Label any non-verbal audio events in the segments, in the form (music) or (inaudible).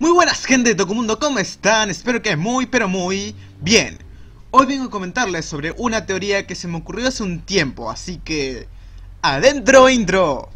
Muy buenas gente de Tokumundo! ¿cómo están? Espero que muy pero muy bien Hoy vengo a comentarles sobre una teoría que se me ocurrió hace un tiempo, así que... ¡Adentro intro!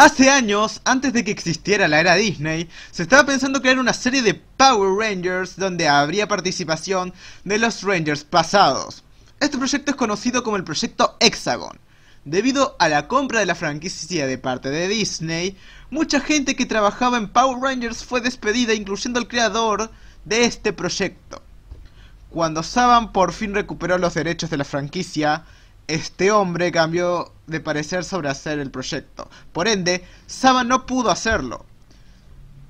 Hace años, antes de que existiera la era Disney, se estaba pensando crear una serie de Power Rangers donde habría participación de los Rangers pasados. Este proyecto es conocido como el proyecto Hexagon. Debido a la compra de la franquicia de parte de Disney, mucha gente que trabajaba en Power Rangers fue despedida, incluyendo al creador de este proyecto. Cuando Saban por fin recuperó los derechos de la franquicia, este hombre cambió de parecer sobre hacer el proyecto. Por ende, Saba no pudo hacerlo.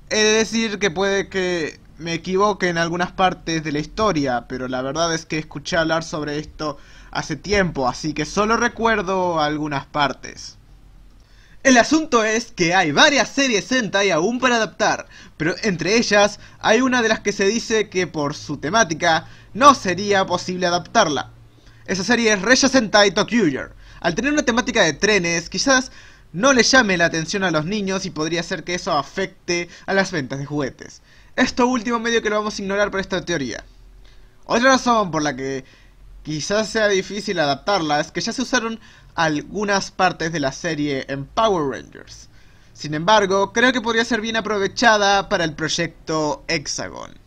He de decir que puede que me equivoque en algunas partes de la historia, pero la verdad es que escuché hablar sobre esto hace tiempo, así que solo recuerdo algunas partes. El asunto es que hay varias series Sentai aún para adaptar, pero entre ellas hay una de las que se dice que por su temática no sería posible adaptarla. Esa serie es en Sentai Tokyuger. Al tener una temática de trenes, quizás no le llame la atención a los niños y podría ser que eso afecte a las ventas de juguetes. Esto último medio que lo vamos a ignorar por esta teoría. Otra razón por la que quizás sea difícil adaptarla es que ya se usaron algunas partes de la serie en Power Rangers. Sin embargo, creo que podría ser bien aprovechada para el proyecto Hexagon.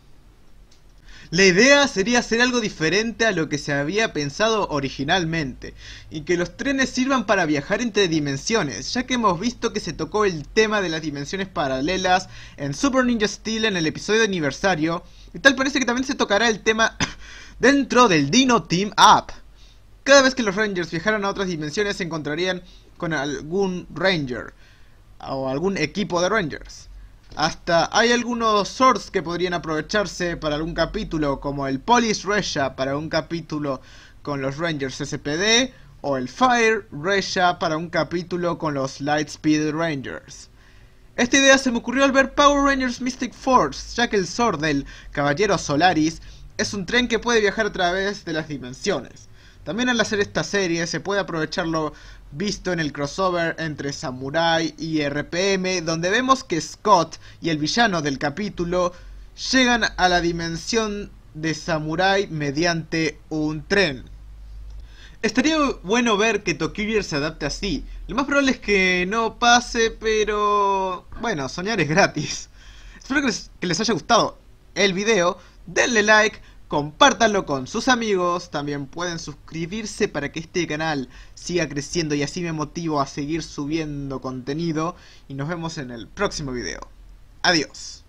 La idea sería hacer algo diferente a lo que se había pensado originalmente, y que los trenes sirvan para viajar entre dimensiones, ya que hemos visto que se tocó el tema de las dimensiones paralelas en Super Ninja Steel en el episodio de aniversario, y tal parece que también se tocará el tema (coughs) dentro del Dino Team Up. Cada vez que los Rangers viajaran a otras dimensiones se encontrarían con algún Ranger, o algún equipo de Rangers. Hasta hay algunos sorts que podrían aprovecharse para algún capítulo, como el Police Resha para un capítulo con los Rangers SPD, o el Fire Resha para un capítulo con los Lightspeed Rangers. Esta idea se me ocurrió al ver Power Rangers Mystic Force, ya que el Sword del Caballero Solaris es un tren que puede viajar a través de las dimensiones. También al hacer esta serie se puede aprovechar lo visto en el crossover entre Samurai y RPM, donde vemos que Scott y el villano del capítulo llegan a la dimensión de Samurai mediante un tren. Estaría bueno ver que Tokyo se adapte así. Lo más probable es que no pase, pero... Bueno, soñar es gratis. Espero que les haya gustado el video. Denle like, compártanlo con sus amigos, también pueden suscribirse para que este canal siga creciendo y así me motivo a seguir subiendo contenido y nos vemos en el próximo video. Adiós.